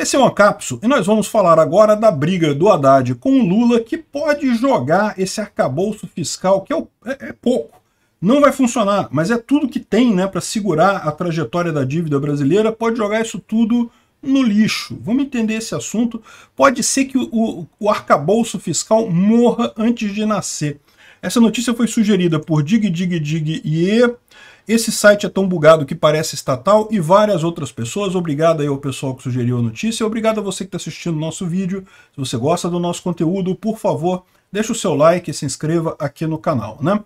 Esse é o Acapso e nós vamos falar agora da briga do Haddad com o Lula, que pode jogar esse arcabouço fiscal, que é, o, é, é pouco. Não vai funcionar, mas é tudo que tem né, para segurar a trajetória da dívida brasileira, pode jogar isso tudo no lixo. Vamos entender esse assunto. Pode ser que o, o, o arcabouço fiscal morra antes de nascer. Essa notícia foi sugerida por Dig Dig Dig e esse site é tão bugado que parece estatal e várias outras pessoas. Obrigado aí ao pessoal que sugeriu a notícia. Obrigado a você que está assistindo o nosso vídeo. Se você gosta do nosso conteúdo, por favor, deixa o seu like e se inscreva aqui no canal, né?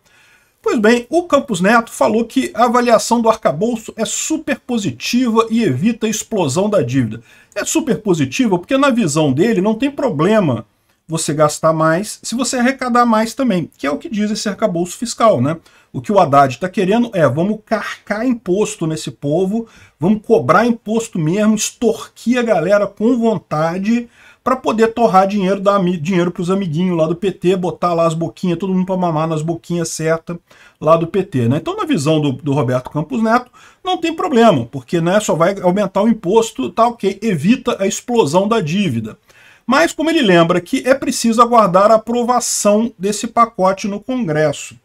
Pois bem, o Campos Neto falou que a avaliação do arcabouço é super positiva e evita a explosão da dívida. É super positiva porque na visão dele não tem problema você gastar mais, se você arrecadar mais também, que é o que diz esse arcabouço fiscal, né? O que o Haddad está querendo é vamos carcar imposto nesse povo, vamos cobrar imposto mesmo, extorquir a galera com vontade para poder torrar dinheiro da dinheiro para os amiguinhos lá do PT, botar lá as boquinhas, todo mundo para mamar nas boquinhas certas lá do PT. Né? Então, na visão do, do Roberto Campos Neto, não tem problema, porque né, só vai aumentar o imposto, tá ok, evita a explosão da dívida. Mas, como ele lembra que é preciso aguardar a aprovação desse pacote no Congresso.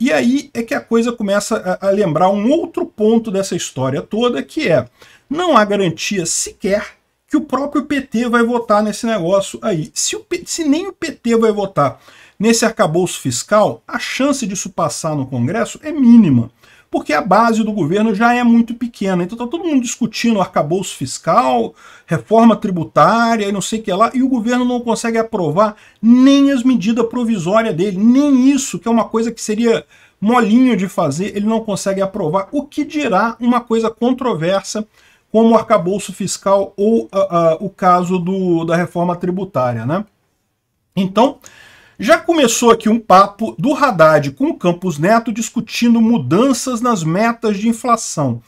E aí é que a coisa começa a, lembrar um outro ponto dessa história toda, que é, não há garantia sequer que o próprio PT vai votar nesse negócio aí. Se, o, se nem o PT vai votar nesse arcabouço fiscal, a chance disso passar no Congresso é mínima porque a base do governo já é muito pequena. Então está todo mundo discutindo arcabouço fiscal, reforma tributária e não sei o que lá, e o governo não consegue aprovar nem as medidas provisórias dele, nem isso, que é uma coisa que seria molinho de fazer, ele não consegue aprovar. O que dirá uma coisa controversa como o arcabouço fiscal ou uh, uh, o caso do, da reforma tributária, né? Então, já começou aqui um papo do Haddad com o Campos Neto discutindo mudanças nas metas de inflação.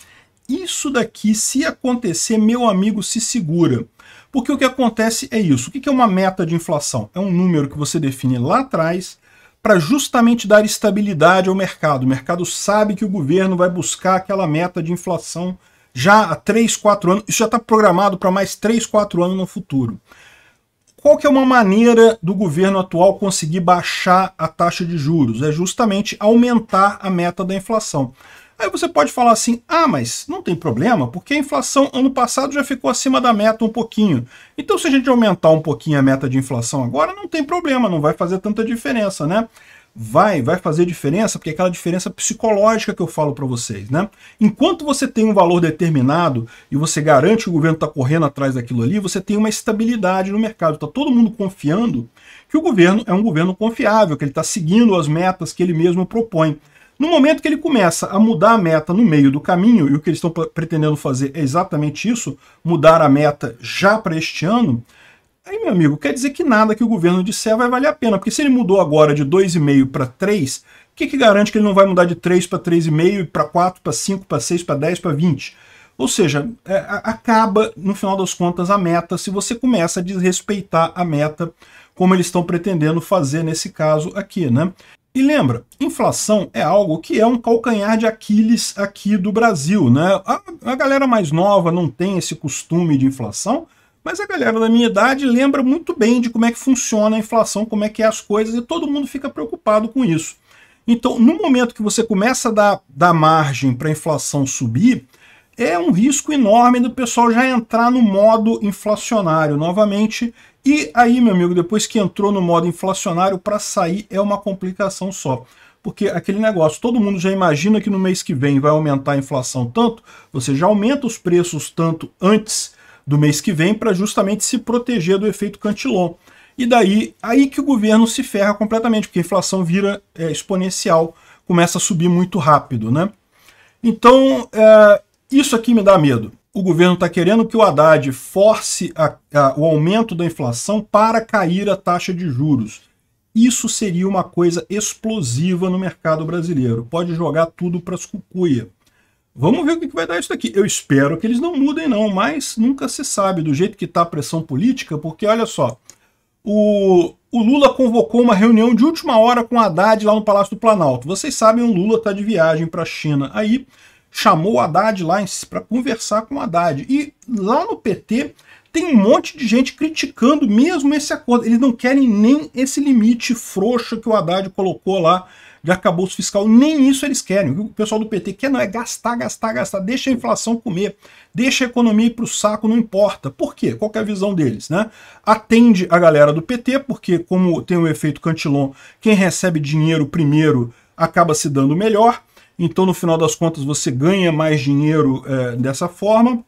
Isso daqui, se acontecer, meu amigo, se segura. Porque o que acontece é isso. O que é uma meta de inflação? É um número que você define lá atrás para justamente dar estabilidade ao mercado. O mercado sabe que o governo vai buscar aquela meta de inflação já há 3, 4 anos. Isso já está programado para mais 3, 4 anos no futuro. Qual que é uma maneira do governo atual conseguir baixar a taxa de juros? É justamente aumentar a meta da inflação. Aí você pode falar assim, ah, mas não tem problema, porque a inflação ano passado já ficou acima da meta um pouquinho. Então se a gente aumentar um pouquinho a meta de inflação agora, não tem problema, não vai fazer tanta diferença, né? vai, vai fazer diferença, porque é aquela diferença psicológica que eu falo para vocês, né? Enquanto você tem um valor determinado e você garante que o governo está correndo atrás daquilo ali, você tem uma estabilidade no mercado, está todo mundo confiando que o governo é um governo confiável, que ele está seguindo as metas que ele mesmo propõe. No momento que ele começa a mudar a meta no meio do caminho, e o que eles estão pretendendo fazer é exatamente isso, mudar a meta já para este ano, Aí, meu amigo, quer dizer que nada que o governo disser vai valer a pena, porque se ele mudou agora de 2,5 para 3, o que, que garante que ele não vai mudar de 3 para 3,5, para 4, para 5, para 6, para 10, para 20? Ou seja, é, acaba, no final das contas, a meta se você começa a desrespeitar a meta, como eles estão pretendendo fazer nesse caso aqui, né? E lembra, inflação é algo que é um calcanhar de Aquiles aqui do Brasil, né? A, a galera mais nova não tem esse costume de inflação, mas a galera da minha idade lembra muito bem de como é que funciona a inflação, como é que é as coisas, e todo mundo fica preocupado com isso. Então, no momento que você começa a dar, dar margem para a inflação subir, é um risco enorme do pessoal já entrar no modo inflacionário novamente. E aí, meu amigo, depois que entrou no modo inflacionário, para sair é uma complicação só. Porque aquele negócio, todo mundo já imagina que no mês que vem vai aumentar a inflação tanto, você já aumenta os preços tanto antes do mês que vem para justamente se proteger do efeito Cantillon. E daí, aí que o governo se ferra completamente, porque a inflação vira é, exponencial, começa a subir muito rápido, né? Então, é, isso aqui me dá medo. O governo está querendo que o Haddad force a, a, o aumento da inflação para cair a taxa de juros. Isso seria uma coisa explosiva no mercado brasileiro. Pode jogar tudo para as cucuias. Vamos ver o que vai dar isso daqui. Eu espero que eles não mudem não, mas nunca se sabe do jeito que está a pressão política, porque olha só, o, o, Lula convocou uma reunião de última hora com Haddad lá no Palácio do Planalto. Vocês sabem, o Lula está de viagem para a China. Aí chamou o Haddad lá para conversar com o Haddad. E lá no PT tem um monte de gente criticando mesmo esse acordo. Eles não querem nem esse limite frouxo que o Haddad colocou lá de arcabouço fiscal. Nem isso eles querem. O pessoal do PT quer não é gastar, gastar, gastar. Deixa a inflação comer. Deixa a economia ir para o saco, não importa. Por quê? Qual é a visão deles? Né? Atende a galera do PT, porque como tem o efeito cantilon, quem recebe dinheiro primeiro acaba se dando melhor. Então, no final das contas, você ganha mais dinheiro é, dessa forma.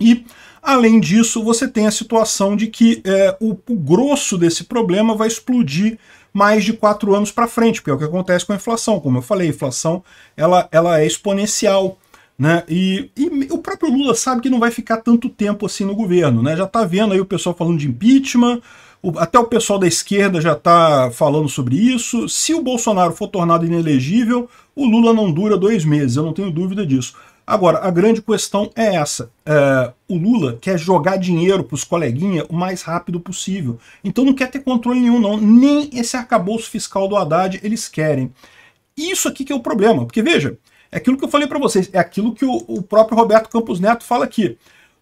E, além disso, você tem a situação de que é, o, o grosso desse problema vai explodir mais de quatro anos para frente, porque é o que acontece com a inflação. Como eu falei, a inflação ela, ela é exponencial. Né? E, e, o próprio Lula sabe que não vai ficar tanto tempo assim no governo. Né? Já está vendo aí o pessoal falando de impeachment, o, até o pessoal da esquerda já está falando sobre isso. Se o Bolsonaro for tornado inelegível, o Lula não dura dois meses, eu não tenho dúvida disso. Agora, a grande questão é essa. É, o Lula quer jogar dinheiro para os coleguinhas o mais rápido possível. Então não quer ter controle nenhum, não. Nem esse arcabouço fiscal do Haddad eles querem. Isso aqui que é o problema. Porque, veja, é aquilo que eu falei para vocês, é aquilo que o, o próprio Roberto Campos Neto fala aqui.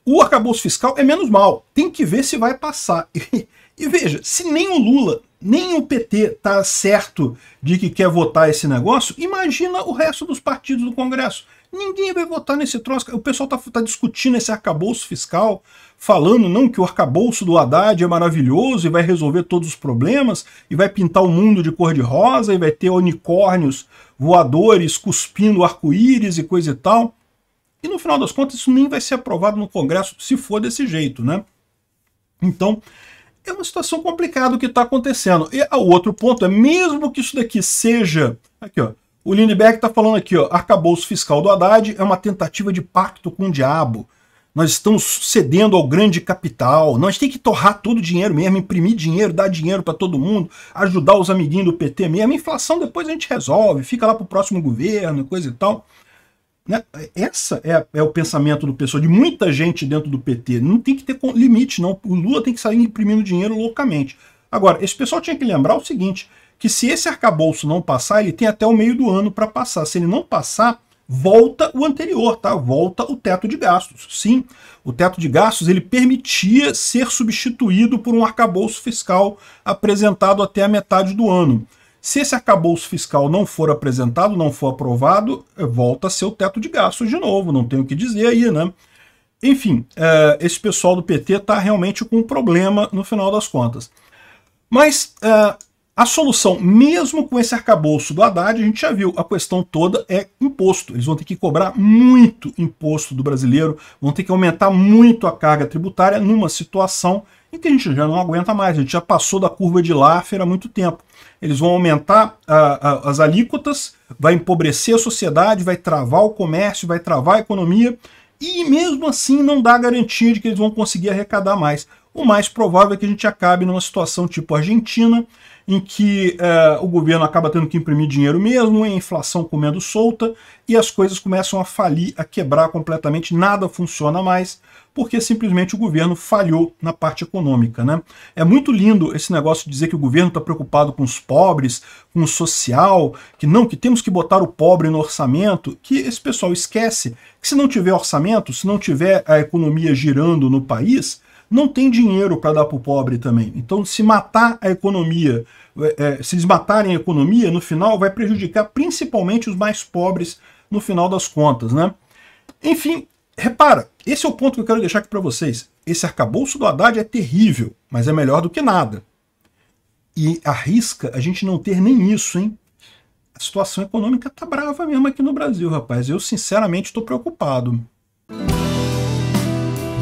O arcabouço fiscal é menos mal. Tem que ver se vai passar. E, e veja, se nem o Lula, nem o PT tá certo de que quer votar esse negócio, imagina o resto dos partidos do Congresso. Ninguém vai votar nesse troço. O pessoal está tá discutindo esse arcabouço fiscal, falando não que o arcabouço do Haddad é maravilhoso e vai resolver todos os problemas, e vai pintar o mundo de cor-de-rosa, e vai ter unicórnios voadores cuspindo arco-íris e coisa e tal. E no final das contas, isso nem vai ser aprovado no Congresso se for desse jeito, né? Então, é uma situação complicada o que está acontecendo. E o outro ponto é, mesmo que isso daqui seja... Aqui, ó. O Lindbergh está falando aqui, ó, arcabouço fiscal do Haddad é uma tentativa de pacto com o diabo. Nós estamos cedendo ao grande capital. Nós tem que torrar todo o dinheiro mesmo, imprimir dinheiro, dar dinheiro para todo mundo, ajudar os amiguinhos do PT mesmo. A inflação depois a gente resolve, fica lá para o próximo governo, coisa e tal. Né? Essa é, é o pensamento do pessoal, de muita gente dentro do PT. Não tem que ter limite, não. O Lula tem que sair imprimindo dinheiro loucamente. Agora, esse pessoal tinha que lembrar o seguinte: que se esse arcabouço não passar, ele tem até o meio do ano para passar. Se ele não passar, volta o anterior, tá? Volta o teto de gastos. Sim, o teto de gastos ele permitia ser substituído por um arcabouço fiscal apresentado até a metade do ano. Se esse arcabouço fiscal não for apresentado, não for aprovado, eh, volta a ser o teto de gastos de novo, não tenho o que dizer aí, né? Enfim, uh, esse pessoal do PT está realmente com um problema no final das contas. Mas uh, a solução, mesmo com esse arcabouço do Haddad, a gente já viu, a questão toda é imposto. Eles vão ter que cobrar muito imposto do brasileiro, vão ter que aumentar muito a carga tributária numa situação em que a gente já não aguenta mais, a gente já passou da curva de Laffer há muito tempo. Eles vão aumentar a, ah, a, ah, as alíquotas, vai empobrecer a sociedade, vai travar o comércio, vai travar a economia, e mesmo assim não dá garantia de que eles vão conseguir arrecadar mais. O mais provável é que a gente acabe numa situação tipo Argentina, em que eh, o governo acaba tendo que imprimir dinheiro mesmo, a inflação comendo solta e as coisas começam a falir, a quebrar completamente, nada funciona mais, porque simplesmente o governo falhou na parte econômica. Né? É muito lindo esse negócio de dizer que o governo está preocupado com os pobres, com o social, que não, que temos que botar o pobre no orçamento, que esse pessoal esquece que se não tiver orçamento, se não tiver a economia girando no país, não tem dinheiro para dar para o pobre também. Então, se matar a economia, é, é se eles matarem a economia, no final vai prejudicar principalmente os mais pobres no final das contas, né? Enfim, repara, esse é o ponto que eu quero deixar aqui para vocês. Esse arcabouço do Haddad é terrível, mas é melhor do que nada. E arrisca a gente não ter nem isso, hein? A situação econômica tá brava mesmo aqui no Brasil, rapaz. Eu, sinceramente, estou preocupado.